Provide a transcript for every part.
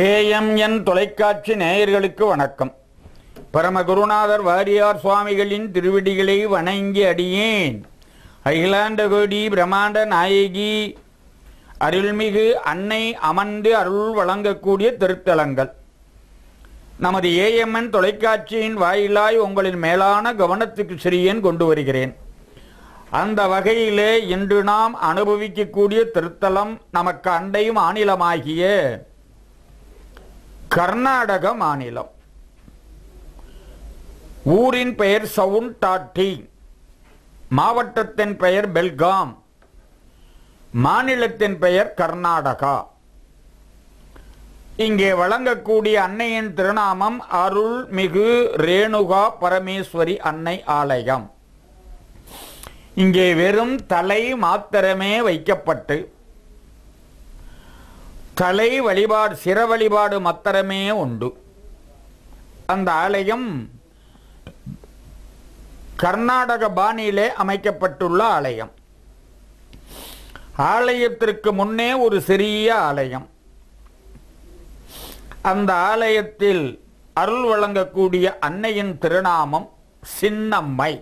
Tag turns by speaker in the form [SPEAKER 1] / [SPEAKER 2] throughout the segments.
[SPEAKER 1] AM என் தொலைக்காட்சி நேயர்களுக்கு வணக்கம் பரமகுருநாதர் வாரியார் சுவாமிகளின் திருவிடிகளை வணங்கி அடியேன் கோடி பிரம்மாண்ட நாயகி அருள்மிகு அன்னை அமர்ந்து அருள் வழங்கக்கூடிய திருத்தலங்கள் நமது ஏஎம்என் தொலைக்காட்சியின் வாயிலாய் உங்களின் மேலான கவனத்துக்கு சிறியன் கொண்டு வருகிறேன் அந்த வகையிலே இன்று நாம் அனுபவிக்கக்கூடிய திருத்தலம் நமக்கு அண்டையும் மாநிலமாகிய கர்நாடக மாநிலம் ஊரின் பெயர் டாட்டி மாவட்டத்தின் பெயர் பெல்காம் மாநிலத்தின் பெயர் கர்நாடகா இங்கே வழங்கக்கூடிய அன்னையின் திருநாமம் அருள்மிகு ரேணுகா பரமேஸ்வரி அன்னை ஆலயம் இங்கே வெறும் தலை மாத்திரமே வைக்கப்பட்டு கலை வழிபாடு சிற வழிபாடு மத்திரமே உண்டு அந்த ஆலயம் கர்நாடக பாணியிலே அமைக்கப்பட்டுள்ள ஆலயம் ஆலயத்திற்கு முன்னே ஒரு சிறிய ஆலயம் அந்த ஆலயத்தில் அருள் வழங்கக்கூடிய அன்னையின் திருநாமம் சின்னம்மை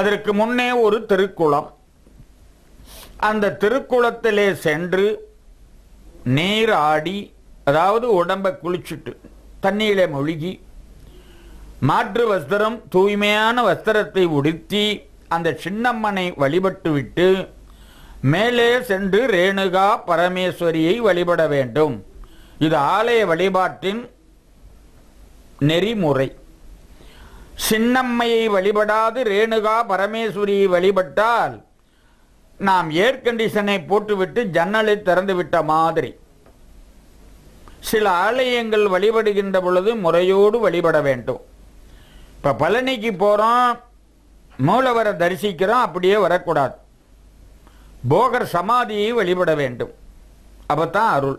[SPEAKER 1] அதற்கு முன்னே ஒரு திருக்குளம் அந்த திருக்குளத்திலே சென்று நீர் ஆடி அதாவது உடம்பை குளிச்சுட்டு தண்ணியிலே மொழிகி மாற்று வஸ்திரம் தூய்மையான வஸ்திரத்தை உடுத்தி அந்த சின்னம்மனை வழிபட்டுவிட்டு மேலே சென்று ரேணுகா பரமேஸ்வரியை வழிபட வேண்டும் இது ஆலய வழிபாட்டின் நெறிமுறை சின்னம்மையை வழிபடாது ரேணுகா பரமேஸ்வரியை வழிபட்டால் நாம் ஏர் கண்டிஷனை போட்டுவிட்டு ஜன்னலை திறந்துவிட்ட மாதிரி சில ஆலயங்கள் வழிபடுகின்ற பொழுது முறையோடு வழிபட வேண்டும் இப்போ பழனிக்கு போகிறோம் மூலவரை தரிசிக்கிறோம் அப்படியே வரக்கூடாது போகர் சமாதியை வழிபட வேண்டும் அப்போ தான் அருள்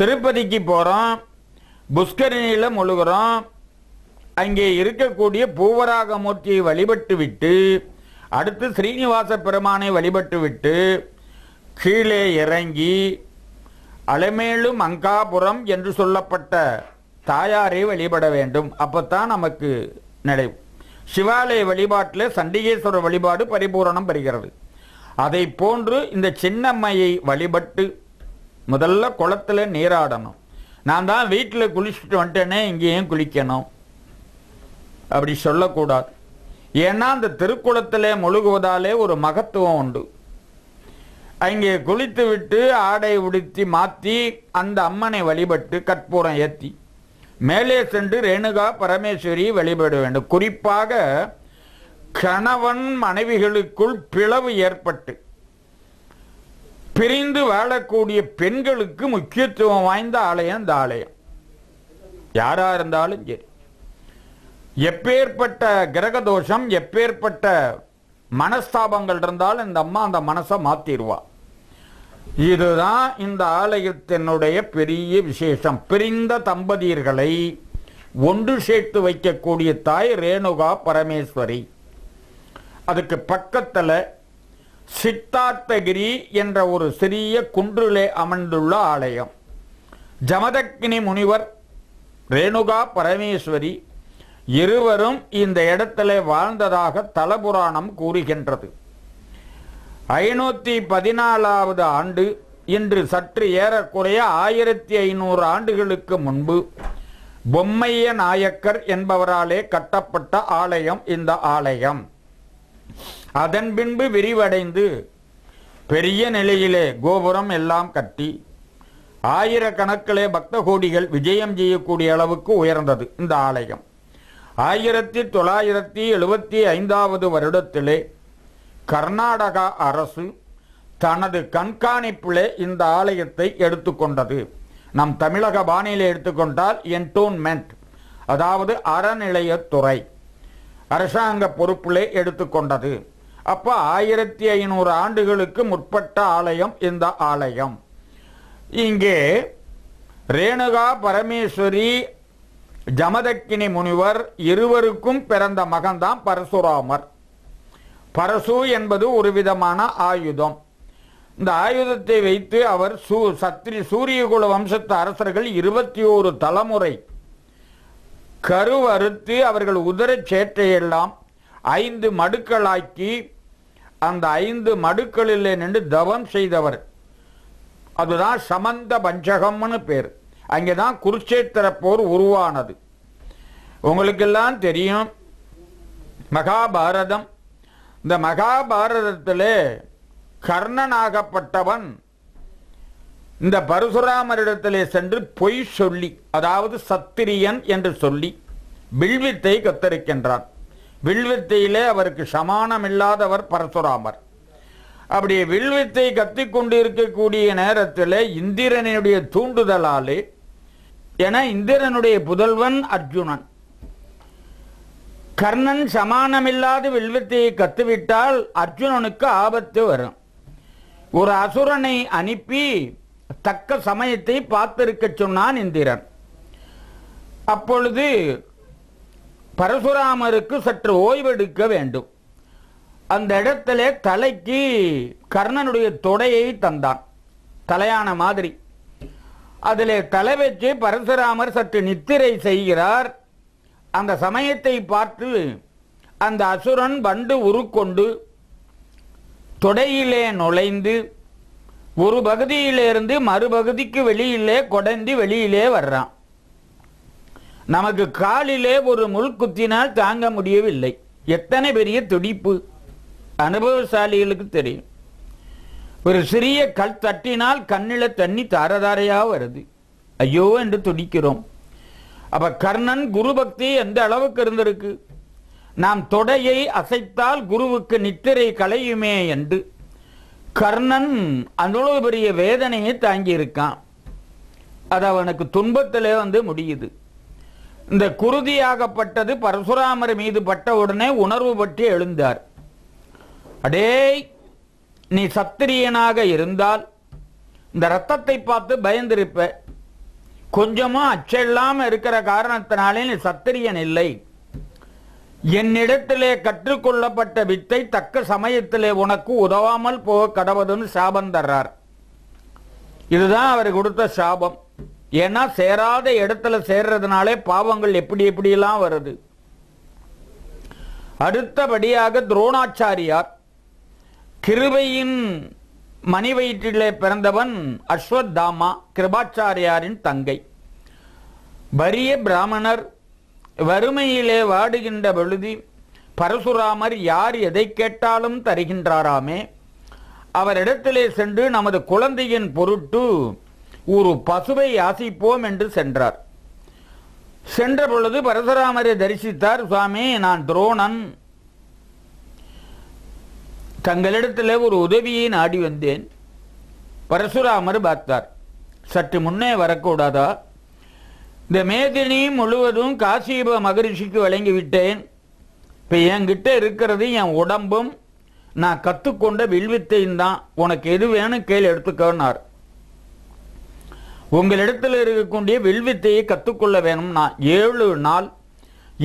[SPEAKER 1] திருப்பதிக்கு போகிறோம் புஷ்கரணியில் முழுகிறோம் அங்கே இருக்கக்கூடிய பூவராக மூர்த்தியை வழிபட்டு விட்டு அடுத்து ஸ்ரீனிவாச பெருமானை வழிபட்டுவிட்டு கீழே இறங்கி அலைமேலும் அங்காபுரம் என்று சொல்லப்பட்ட தாயாரை வழிபட வேண்டும் அப்பத்தான் நமக்கு நினைவு சிவாலய வழிபாட்டில் சண்டிகேஸ்வரர் வழிபாடு பரிபூரணம் பெறுகிறது அதை போன்று இந்த சின்னம்மையை வழிபட்டு முதல்ல குளத்தில் நீராடணும் நான் தான் வீட்டில் குளிச்சுட்டு வந்துட்டேனே இங்கேயும் குளிக்கணும் அப்படி சொல்லக்கூடாது ஏன்னா அந்த திருக்குளத்திலே முழுகுவதாலே ஒரு மகத்துவம் உண்டு அங்கே குளித்து விட்டு ஆடை உடுத்தி மாற்றி அந்த அம்மனை வழிபட்டு கற்பூரம் ஏற்றி மேலே சென்று ரேணுகா பரமேஸ்வரி வழிபட வேண்டும் குறிப்பாக கணவன் மனைவிகளுக்குள் பிளவு ஏற்பட்டு பிரிந்து வாழக்கூடிய பெண்களுக்கு முக்கியத்துவம் வாய்ந்த ஆலயம் இந்த ஆலயம் யாராக இருந்தாலும் சரி எப்பேற்பட்ட கிரக தோஷம் எப்பேற்பட்ட மனஸ்தாபங்கள் இருந்தால் இந்த அம்மா அந்த மனசை மாற்றிடுவா இதுதான் இந்த ஆலயத்தினுடைய பெரிய விசேஷம் பிரிந்த தம்பதியர்களை ஒன்று சேர்த்து வைக்கக்கூடிய தாய் ரேணுகா பரமேஸ்வரி அதுக்கு பக்கத்தில் சித்தார்த்தகிரி என்ற ஒரு சிறிய குன்றிலே அமர்ந்துள்ள ஆலயம் ஜமதக்கினி முனிவர் ரேணுகா பரமேஸ்வரி இருவரும் இந்த இடத்திலே வாழ்ந்ததாக தலபுராணம் கூறுகின்றது ஐநூற்றி பதினாலாவது ஆண்டு இன்று சற்று ஏறக்குறைய ஆயிரத்தி ஐநூறு ஆண்டுகளுக்கு முன்பு பொம்மைய நாயக்கர் என்பவராலே கட்டப்பட்ட ஆலயம் இந்த ஆலயம் அதன் பின்பு விரிவடைந்து பெரிய நிலையிலே கோபுரம் எல்லாம் கட்டி ஆயிரக்கணக்கிலே பக்த கோடிகள் விஜயம் செய்யக்கூடிய அளவுக்கு உயர்ந்தது இந்த ஆலயம் ஆயிரத்தி தொள்ளாயிரத்தி எழுபத்தி ஐந்தாவது வருடத்திலே கர்நாடகா அரசு தனது கண்காணிப்பிலே இந்த ஆலயத்தை எடுத்துக்கொண்டது நம் தமிழக பாணியில் எடுத்துக்கொண்டால் என்டோன்மெண்ட் அதாவது அறநிலையத்துறை அரசாங்க பொறுப்பிலே எடுத்துக்கொண்டது அப்போ ஆயிரத்தி ஐநூறு ஆண்டுகளுக்கு முற்பட்ட ஆலயம் இந்த ஆலயம் இங்கே ரேணுகா பரமேஸ்வரி ஜமதக்கினி முனிவர் இருவருக்கும் பிறந்த மகன்தான் பரசுராமர் பரசு என்பது ஒரு விதமான ஆயுதம் இந்த ஆயுதத்தை வைத்து அவர் சூ சூரியகுல வம்சத்து அரசர்கள் இருபத்தி ஓரு தலைமுறை கருவறுத்து அவர்கள் உதரச் சேற்றையெல்லாம் ஐந்து மடுக்களாக்கி அந்த ஐந்து மடுக்களில் நின்று தவம் செய்தவர் அதுதான் சமந்த பஞ்சகம்னு பேர் அங்கே தான் குருட்சேத்திர போர் உருவானது உங்களுக்கெல்லாம் தெரியும் மகாபாரதம் இந்த மகாபாரதத்திலே கர்ணனாகப்பட்டவன் இந்த பரசுராமரிடத்திலே சென்று பொய் சொல்லி அதாவது சத்திரியன் என்று சொல்லி வில்வித்தை கத்தரிக்கின்றான் வில்வித்தையிலே அவருக்கு சமானம் இல்லாதவர் பரசுராமர் அப்படி வில்வித்தை கத்திக்கொண்டிருக்கக்கூடிய கொண்டிருக்கக்கூடிய நேரத்தில் இந்திரனுடைய தூண்டுதலாலே என இந்திரனுடைய புதல்வன் அர்ஜுனன் கர்ணன் சமானமில்லாத வில்வத்தையை கத்துவிட்டால் அர்ஜுனனுக்கு ஆபத்து வரும் ஒரு அசுரனை அனுப்பி தக்க சமயத்தை பார்த்திருக்க சொன்னான் இந்திரன் அப்பொழுது பரசுராமருக்கு சற்று ஓய்வெடுக்க வேண்டும் அந்த இடத்துல தலைக்கு கர்ணனுடைய தொடையை தந்தான் தலையான மாதிரி அதிலே தலை வச்சு பரசுராமர் சற்று நித்திரை செய்கிறார் அந்த சமயத்தை பார்த்து அந்த அசுரன் பண்டு உருக்கொண்டு தொடையிலே நுழைந்து ஒரு பகுதியிலிருந்து மறுபகுதிக்கு வெளியிலே கொடைந்து வெளியிலே வர்றான் நமக்கு காலிலே ஒரு முள் குத்தினால் தாங்க முடியவில்லை எத்தனை பெரிய துடிப்பு அனுபவசாலிகளுக்கு தெரியும் ஒரு சிறிய கல் தட்டினால் கண்ணில தண்ணி தாரதாரையா வருது ஐயோ என்று துடிக்கிறோம் அப்ப கர்ணன் குரு பக்தி எந்த அளவுக்கு இருந்திருக்கு நாம் தொடையை அசைத்தால் குருவுக்கு நித்திரை களையுமே என்று கர்ணன் அவ்வளோ பெரிய வேதனையை தாங்கி இருக்கான் அது அவனுக்கு துன்பத்திலே வந்து முடியுது இந்த குருதியாகப்பட்டது பரசுராமர் மீது பட்ட உடனே உணர்வு பற்றி எழுந்தார் அடே நீ சத்திரியனாக இருந்தால் இந்த ரத்தத்தை பார்த்து பயந்திருப்ப கொஞ்சமும் அச்செல்லாம இருக்கிற காரணத்தினாலே நீ சத்திரியன் இல்லை என்னிடத்திலே கற்றுக்கொள்ளப்பட்ட வித்தை தக்க சமயத்திலே உனக்கு உதவாமல் போக கடவுதுன்னு சாபம் தர்றார் இதுதான் அவர் கொடுத்த சாபம் ஏன்னா சேராத இடத்துல சேர்றதுனாலே பாவங்கள் எப்படி எப்படியெல்லாம் வருது அடுத்தபடியாக துரோணாச்சாரியார் கிருபையின் மணி வயிற்றிலே பிறந்தவன் அஸ்வத்தாமா கிருபாச்சாரியாரின் தங்கை வறிய பிராமணர் வறுமையிலே வாடுகின்ற பொழுது பரசுராமர் யார் எதை கேட்டாலும் தருகின்றாராமே அவரிடத்திலே சென்று நமது குழந்தையின் பொருட்டு ஒரு பசுவை யாசிப்போம் என்று சென்றார் சென்ற பொழுது பரசுராமரை தரிசித்தார் சுவாமி நான் துரோணன் தங்களிடத்தில் ஒரு உதவியை நாடி வந்தேன் பரசுராமர் பார்த்தார் சற்று முன்னே வரக்கூடாதா இந்த மேதினி முழுவதும் காசிப மகரிஷிக்கு வழங்கிவிட்டேன் இப்போ என்கிட்ட இருக்கிறது என் உடம்பும் நான் கற்றுக்கொண்ட வில்வித்தையும் தான் உனக்கு எது வேணும் கேள் எடுத்துக்கனார் உங்களிடத்தில் இருக்கக்கூடிய வில்வித்தையை கற்றுக்கொள்ள வேணும் நான் ஏழு நாள்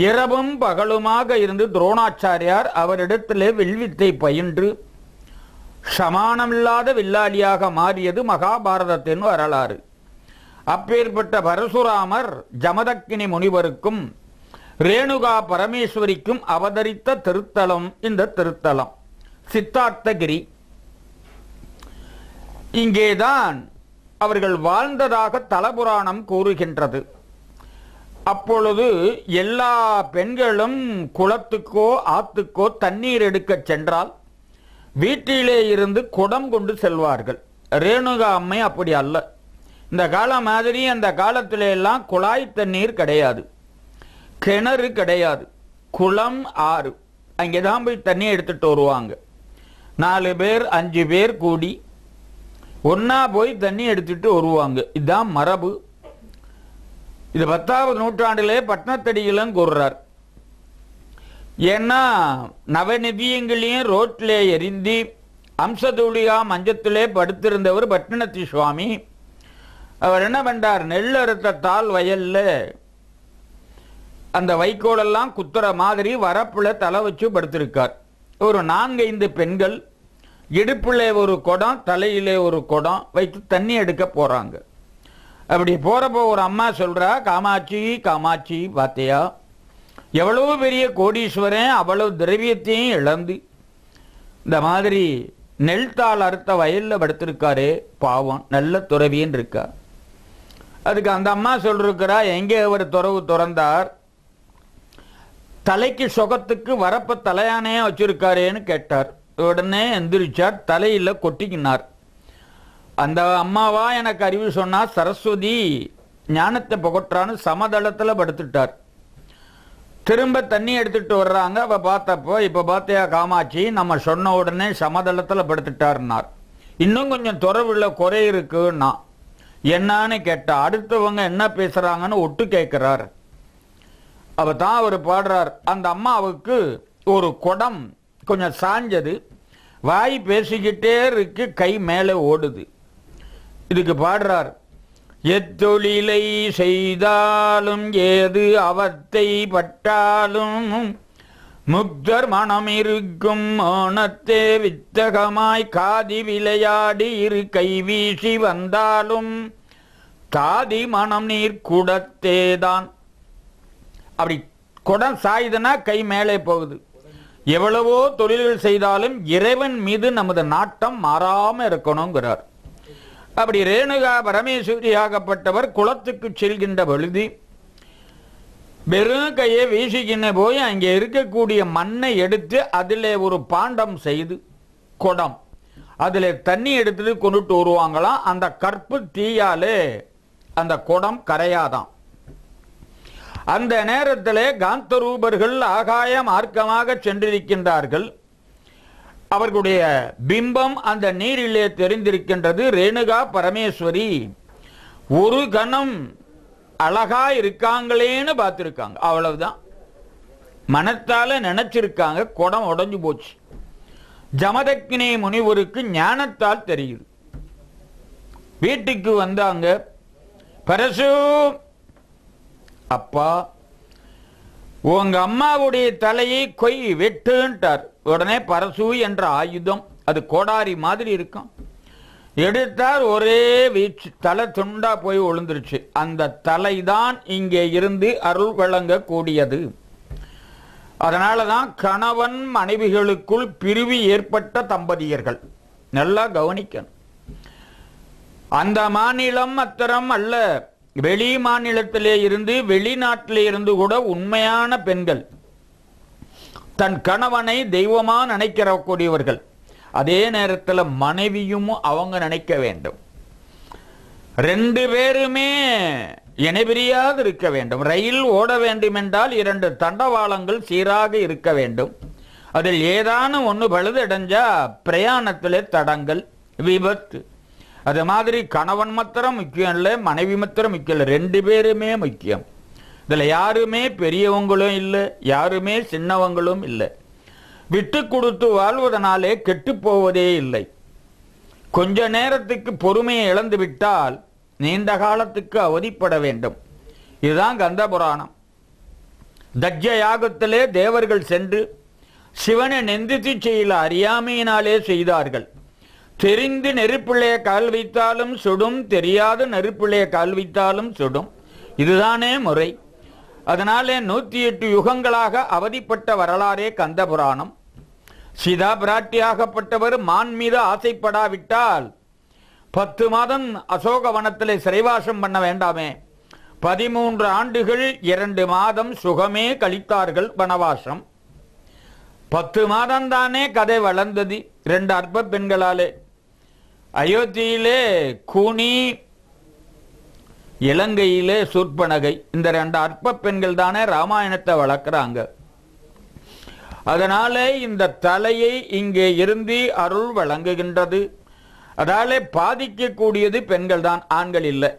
[SPEAKER 1] இரவும் பகலுமாக இருந்து துரோணாச்சாரியார் அவரிடத்திலே வில்வித்தை பயின்று சமானமில்லாத வில்லாளியாக மாறியது மகாபாரதத்தின் வரலாறு அப்பேற்பட்ட பரசுராமர் ஜமதக்கினி முனிவருக்கும் ரேணுகா பரமேஸ்வரிக்கும் அவதரித்த திருத்தலம் இந்த திருத்தலம் சித்தார்த்தகிரி இங்கேதான் அவர்கள் வாழ்ந்ததாக தலபுராணம் கூறுகின்றது அப்பொழுது எல்லா பெண்களும் குளத்துக்கோ ஆத்துக்கோ தண்ணீர் எடுக்க சென்றால் வீட்டிலே இருந்து குடம் கொண்டு செல்வார்கள் ரேணுகா அம்மை அப்படி அல்ல இந்த காலம் மாதிரி அந்த காலத்தில எல்லாம் குழாய் தண்ணீர் கிடையாது கிணறு கிடையாது குளம் ஆறு அங்கே தான் போய் தண்ணி எடுத்துட்டு வருவாங்க நாலு பேர் அஞ்சு பேர் கூடி ஒன்றா போய் தண்ணி எடுத்துட்டு வருவாங்க இதுதான் மரபு இது பத்தாவது நூற்றாண்டிலே பட்டணத்தடியிலும் கூறுறார் ஏன்னா நவநிதியங்களையும் ரோட்டிலே எரிந்தி அம்சதூளியா மஞ்சத்திலே படுத்திருந்தவர் பட்னத்தி சுவாமி அவர் என்ன பண்ணார் நெல் அறுத்தத்தால் வயல்ல அந்த வைக்கோலெல்லாம் குத்துற மாதிரி வரப்பில் தலை வச்சு படுத்திருக்கார் ஒரு நான்கைந்து பெண்கள் இடுப்பில் ஒரு குடம் தலையிலே ஒரு குடம் வைத்து தண்ணி எடுக்க போகிறாங்க அப்படி போகிறப்போ ஒரு அம்மா சொல்கிறா காமாட்சி காமாட்சி பார்த்தியா எவ்வளோ பெரிய கோடீஸ்வரன் அவ்வளோ திரவியத்தையும் இழந்து இந்த மாதிரி நெல் தாள் அறுத்த வயலில் படுத்திருக்காரு பாவம் நல்ல துறவின்னு இருக்கா அதுக்கு அந்த அம்மா சொல்லிருக்கிறா எங்கே அவர் துறவு துறந்தார் தலைக்கு சுகத்துக்கு வரப்ப தலையானே வச்சுருக்காரேன்னு கேட்டார் உடனே எந்திரிச்சார் தலையில் கொட்டிக்கினார் அந்த அம்மாவா எனக்கு அறிவு சொன்னா சரஸ்வதி ஞானத்தை புகட்டுறான்னு சமதளத்தில் படுத்துட்டார் திரும்ப தண்ணி எடுத்துட்டு வர்றாங்க அவள் பார்த்தப்போ இப்போ பார்த்தியா காமாட்சி நம்ம சொன்ன உடனே சமதளத்தில் படுத்துட்டார்னார் இன்னும் கொஞ்சம் துறவுள்ள குறை இருக்குன்னா என்னான்னு கேட்டா அடுத்தவங்க என்ன பேசுகிறாங்கன்னு ஒட்டு கேட்குறார் அவ தான் அவர் பாடுறார் அந்த அம்மாவுக்கு ஒரு குடம் கொஞ்சம் சாஞ்சது வாய் பேசிக்கிட்டே இருக்கு கை மேலே ஓடுது இதுக்கு பாடுறார் எத்தொழிலை செய்தாலும் ஏது அவத்தை பட்டாலும் முக்தர் இருக்கும் மோனத்தே வித்தகமாய் காதி விளையாடி இரு கை வீசி வந்தாலும் தாதி மனம் நீர் குடத்தேதான் அப்படி குடம் சாயுதுன்னா கை மேலே போகுது எவ்வளவோ தொழில்கள் செய்தாலும் இறைவன் மீது நமது நாட்டம் மாறாமல் இருக்கணுங்கிறார் அப்படி ரேணுகா பரமேஸ்வரியாகப்பட்டவர் குளத்துக்கு செல்கின்ற பொழுது வெறும் கையை வீசிக்கின்னு போய் அங்கே இருக்கக்கூடிய மண்ணை எடுத்து அதில் ஒரு பாண்டம் செய்து குடம் அதில் தண்ணி எடுத்து கொண்டுட்டு வருவாங்களாம் அந்த கற்பு தீயாலே அந்த குடம் கரையாதான் அந்த நேரத்தில் காந்தரூபர்கள் ஆகாய மார்க்கமாக சென்றிருக்கின்றார்கள் அவர்களுடைய பிம்பம் அந்த நீரிலே தெரிந்திருக்கின்றது ரேணுகா பரமேஸ்வரி ஒரு கணம் அழகா இருக்காங்களேன்னு பார்த்துருக்காங்க அவ்வளவுதான் மனத்தால நினைச்சிருக்காங்க குடம் உடஞ்சு போச்சு ஜமதக்கினே முனிவருக்கு ஞானத்தால் தெரியுது வீட்டுக்கு வந்தாங்க பரசு அப்பா உங்க அம்மாவுடைய தலையை கொய் வெட்டுன்ட்டார் உடனே பரசு என்ற ஆயுதம் அது கோடாரி மாதிரி இருக்கும் எடுத்தார் ஒரே வீச்சு தலை துண்டா போய் ஒழுந்துருச்சு அந்த தலை தான் இங்கே இருந்து அருள் வழங்கக்கூடியது அதனால தான் கணவன் மனைவிகளுக்குள் பிரிவு ஏற்பட்ட தம்பதியர்கள் நல்லா கவனிக்கணும் அந்த மாநிலம் அத்தரம் அல்ல வெளி மாநிலத்திலே இருந்து வெளிநாட்டிலே இருந்து கூட உண்மையான பெண்கள் தன் கணவனை தெய்வமாக நினைக்கிறக்கூடியவர்கள் அதே நேரத்தில் மனைவியும் அவங்க நினைக்க வேண்டும் ரெண்டு பேருமே இணைபிரியாது இருக்க வேண்டும் ரயில் ஓட வேண்டும் என்றால் இரண்டு தண்டவாளங்கள் சீராக இருக்க வேண்டும் அதில் ஏதானும் ஒன்று பழுதடைஞ்சா பிரயாணத்தில் தடங்கள் விபத்து அது மாதிரி கணவன் மாத்திரம் முக்கியம் இல்லை மனைவி மாத்திரம் முக்கியம் இல்லை ரெண்டு பேருமே முக்கியம் இதில் யாருமே பெரியவங்களும் இல்லை யாருமே சின்னவங்களும் இல்லை விட்டு கொடுத்து வாழ்வதனாலே கெட்டு போவதே இல்லை கொஞ்ச நேரத்துக்கு பொறுமையை இழந்து விட்டால் நீண்ட காலத்துக்கு அவதிப்பட வேண்டும் இதுதான் கந்த புராணம் தஜ்ஜ யாகத்திலே தேவர்கள் சென்று சிவனை நெந்தித்து செய்யல அறியாமையினாலே செய்தார்கள் தெரிந்து நெருப்பிள்ளைய கால் வைத்தாலும் சுடும் தெரியாது நெருப்பிள்ளைய கால் வைத்தாலும் சுடும் இதுதானே முறை அதனாலே நூற்றி எட்டு யுகங்களாக அவதிப்பட்ட வரலாறே கந்த புராணம் சீதா பிராட்டியாகப்பட்டவர் மான் மீது ஆசைப்படாவிட்டால் பத்து மாதம் அசோக வனத்தில் சிறைவாசம் பண்ண வேண்டாமே பதிமூன்று ஆண்டுகள் இரண்டு மாதம் சுகமே கழித்தார்கள் வனவாசம் பத்து மாதம் தானே கதை வளர்ந்தது ரெண்டு அற்ப பெண்களாலே அயோத்தியிலே கூனி இலங்கையிலே சொற்பனகை இந்த ரெண்டு அற்ப பெண்கள் தானே ராமாயணத்தை வளர்க்குறாங்க அதனாலே இந்த தலையை இங்கே இருந்து அருள் வழங்குகின்றது அதாலே பாதிக்கக்கூடியது பெண்கள் தான் ஆண்கள் இல்லை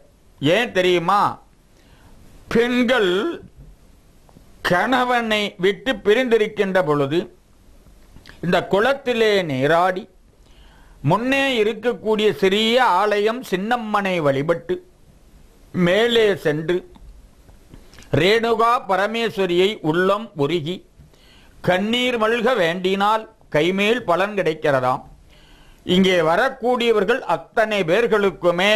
[SPEAKER 1] ஏன் தெரியுமா பெண்கள் கணவனை விட்டு பிரிந்திருக்கின்ற பொழுது இந்த குளத்திலே நீராடி முன்னே இருக்கக்கூடிய சிறிய ஆலயம் சின்னம்மனை வழிபட்டு மேலே சென்று ரேணுகா பரமேஸ்வரியை உள்ளம் உருகி கண்ணீர் மல்க வேண்டினால் கைமேல் பலன் கிடைக்கிறதாம் இங்கே வரக்கூடியவர்கள் அத்தனை பேர்களுக்குமே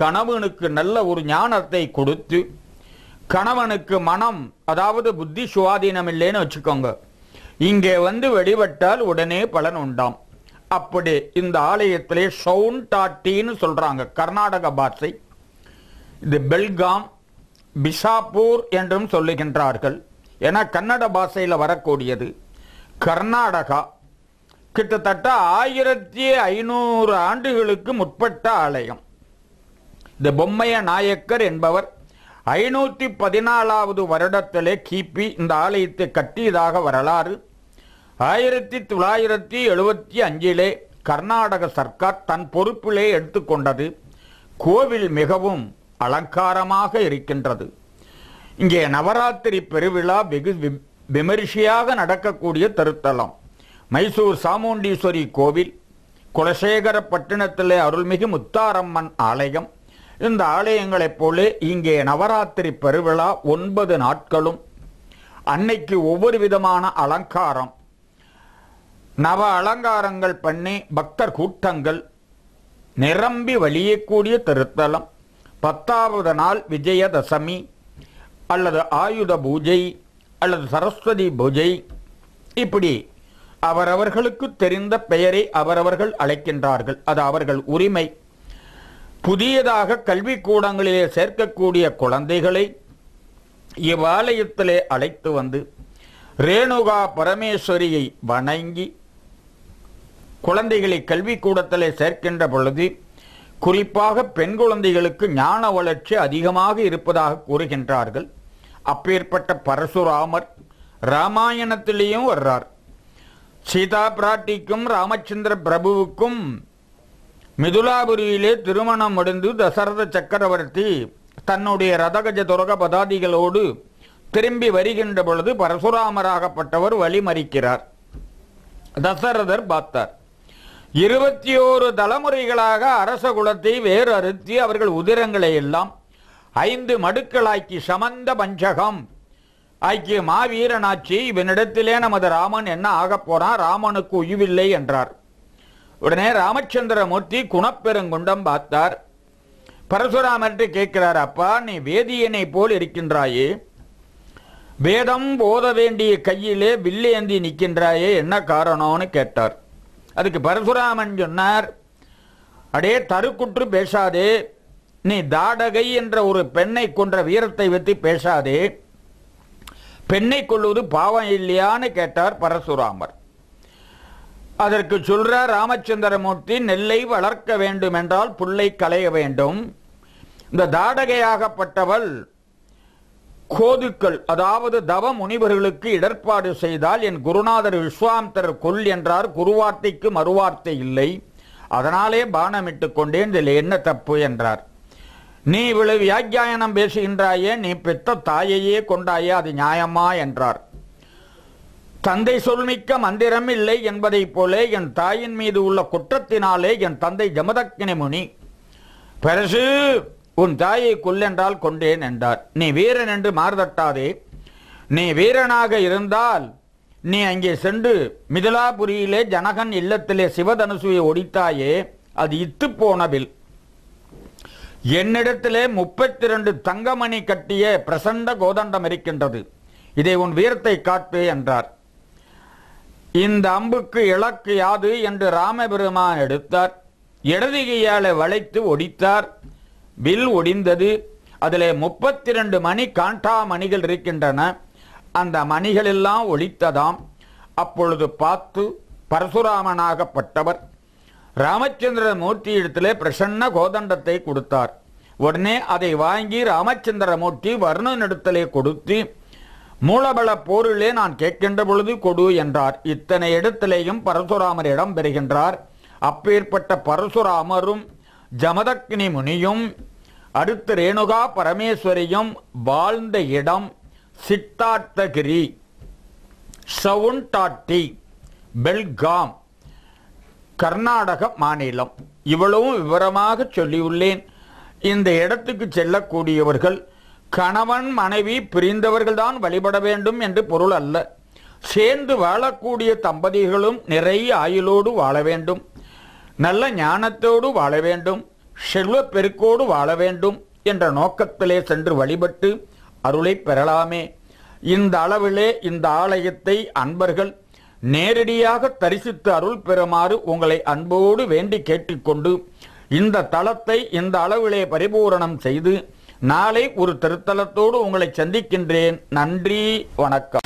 [SPEAKER 1] கணவனுக்கு நல்ல ஒரு ஞானத்தை கொடுத்து கணவனுக்கு மனம் அதாவது புத்தி சுவாதீனம் இல்லைன்னு வச்சுக்கோங்க இங்கே வந்து வழிபட்டால் உடனே பலன் உண்டாம் அப்படி இந்த ஆலயத்திலே சவுண்டாட்டின்னு சொல்கிறாங்க கர்நாடக பாஷை இது பெல்காம் பிஷாப்பூர் என்றும் சொல்லுகின்றார்கள் என கன்னட பாஷையில் வரக்கூடியது கர்நாடகா கிட்டத்தட்ட ஆயிரத்தி ஐநூறு ஆண்டுகளுக்கு முற்பட்ட ஆலயம் இந்த பொம்மைய நாயக்கர் என்பவர் ஐநூற்றி பதினாலாவது வருடத்திலே கிபி இந்த ஆலயத்தை கட்டியதாக வரலாறு ஆயிரத்தி தொள்ளாயிரத்தி எழுபத்தி அஞ்சிலே கர்நாடக சர்க்கார் தன் பொறுப்பிலே எடுத்துக்கொண்டது கோவில் மிகவும் அலங்காரமாக இருக்கின்றது இங்கே நவராத்திரி பெருவிழா வெகு விமரிசையாக நடக்கக்கூடிய திருத்தலம் மைசூர் சாமுண்டீஸ்வரி கோவில் குலசேகரப்பட்டினத்திலே அருள்மிகு முத்தாரம்மன் ஆலயம் இந்த ஆலயங்களைப் போல இங்கே நவராத்திரி பெருவிழா ஒன்பது நாட்களும் அன்னைக்கு ஒவ்வொரு விதமான அலங்காரம் நவ அலங்காரங்கள் பண்ணி பக்தர் கூட்டங்கள் நிரம்பி வழியக்கூடிய திருத்தலம் பத்தாவது நாள் விஜயதசமி அல்லது ஆயுத பூஜை அல்லது சரஸ்வதி பூஜை இப்படி அவரவர்களுக்கு தெரிந்த பெயரை அவரவர்கள் அழைக்கின்றார்கள் அது அவர்கள் உரிமை புதியதாக கூடங்களிலே சேர்க்கக்கூடிய குழந்தைகளை இவ்வாலயத்திலே அழைத்து வந்து ரேணுகா பரமேஸ்வரியை வணங்கி குழந்தைகளை கல்விக்கூடத்தில் சேர்க்கின்ற பொழுது குறிப்பாக பெண் குழந்தைகளுக்கு ஞான வளர்ச்சி அதிகமாக இருப்பதாக கூறுகின்றார்கள் அப்பேற்பட்ட பரசுராமர் ராமாயணத்திலேயும் வர்றார் சீதா பிராட்டிக்கும் ராமச்சந்திர பிரபுவுக்கும் மிதுலாபுரியிலே திருமணம் முடிந்து தசரத சக்கரவர்த்தி தன்னுடைய ரதகஜ துரக பதாதிகளோடு திரும்பி வருகின்ற பொழுது பரசுராமராகப்பட்டவர் வழிமறிக்கிறார் தசரதர் பார்த்தார் இருபத்தி ஓரு தலைமுறைகளாக அரச குலத்தை வேறு அறுத்தி அவர்கள் உதிரங்களை எல்லாம் ஐந்து மடுக்களாக்கி சமந்த பஞ்சகம் ஆக்கிய மாவீரனாச்சி இவனிடத்திலே நமது ராமன் என்ன ஆகப் போறான் ராமனுக்கு உயிவில்லை என்றார் உடனே ராமச்சந்திரமூர்த்தி குணப்பெருங்குண்டம் பார்த்தார் பரசுராமர்கிட்ட கேட்கிறார் அப்பா நீ வேதியனை போல் இருக்கின்றாயே வேதம் போத வேண்டிய கையிலே வில்லேந்தி நிற்கின்றாயே என்ன காரணம்னு கேட்டார் அதுக்கு பரசுராமன் சொன்னார் அடே தருக்குற்று பேசாதே நீ தாடகை என்ற ஒரு பெண்ணை கொன்ற வீரத்தை வைத்து பேசாதே பெண்ணை கொள்வது பாவம் இல்லையான்னு கேட்டார் பரசுராமர் அதற்கு சொல்ற ராமச்சந்திரமூர்த்தி நெல்லை வளர்க்க வேண்டும் என்றால் புல்லை களைய வேண்டும் இந்த தாடகையாகப்பட்டவள் கோதுக்கள் அதாவது தவ முனிவர்களுக்கு இடர்பாடு செய்தால் என் குருநாதர் விஸ்வாம்தர் கொல் என்றார் குருவார்த்தைக்கு மறுவார்த்தை இல்லை அதனாலே பானமிட்டு கொண்டேன் இதில் என்ன தப்பு என்றார் நீ இவ்வளவு வியாக்கியாயனம் பேசுகின்றாயே நீ பெத்த தாயையே கொண்டாயே அது நியாயமா என்றார் தந்தை சொல்மிக்க மந்திரம் இல்லை என்பதைப் போல என் தாயின் மீது உள்ள குற்றத்தினாலே என் தந்தை ஜமதக்கினி முனி பெருசு உன் தாயை கொல்லென்றால் கொண்டேன் என்றார் நீ வீரன் என்று மாறுதட்டாதே நீ வீரனாக இருந்தால் நீ அங்கே சென்று மிதிலாபுரியிலே ஜனகன் இல்லத்திலே சிவதனுசுவை ஒடித்தாயே அது இத்து போனவில் என்னிடத்திலே முப்பத்தி ரெண்டு தங்கமணி கட்டிய பிரசண்ட கோதண்டம் இருக்கின்றது இதை உன் வீரத்தை காட்டு என்றார் இந்த அம்புக்கு இலக்கு யாது என்று ராமபெருமான் எடுத்தார் இடதுகையால வளைத்து ஒடித்தார் வில் ஒடிந்தது அதிலே முப்பத்தி ரெண்டு மணி காண்டா மணிகள் இருக்கின்றன அந்த மணிகளெல்லாம் ஒழித்ததாம் அப்பொழுது பார்த்து பரசுராமனாகப்பட்டவர் ராமச்சந்திர இடத்திலே பிரசன்ன கோதண்டத்தை கொடுத்தார் உடனே அதை வாங்கி ராமச்சந்திர மூர்த்தி வருணனிடத்திலே கொடுத்து மூலபல போரிலே நான் கேட்கின்ற பொழுது கொடு என்றார் இத்தனை இடத்திலேயும் பரசுராமர் இடம் பெறுகின்றார் அப்பேற்பட்ட பரசுராமரும் ஜமதக்னி முனியும் அடுத்து ரேணுகா பரமேஸ்வரியும் வாழ்ந்த இடம் சித்தார்த்தகிரி சவுண்டாட்டி பெல்காம் கர்நாடக மாநிலம் இவ்வளவும் விவரமாக சொல்லியுள்ளேன் இந்த இடத்துக்கு செல்லக்கூடியவர்கள் கணவன் மனைவி பிரிந்தவர்கள்தான் வழிபட வேண்டும் என்று பொருள் அல்ல சேர்ந்து வாழக்கூடிய தம்பதிகளும் நிறைய ஆயுளோடு வாழ வேண்டும் நல்ல ஞானத்தோடு வாழ வேண்டும் செல்வ பெருக்கோடு வாழ வேண்டும் என்ற நோக்கத்திலே சென்று வழிபட்டு அருளை பெறலாமே இந்த அளவிலே இந்த ஆலயத்தை அன்பர்கள் நேரடியாக தரிசித்து அருள் பெறுமாறு உங்களை அன்போடு வேண்டி கேட்டுக்கொண்டு இந்த தளத்தை இந்த அளவிலே பரிபூரணம் செய்து நாளை ஒரு திருத்தலத்தோடு உங்களை சந்திக்கின்றேன் நன்றி வணக்கம்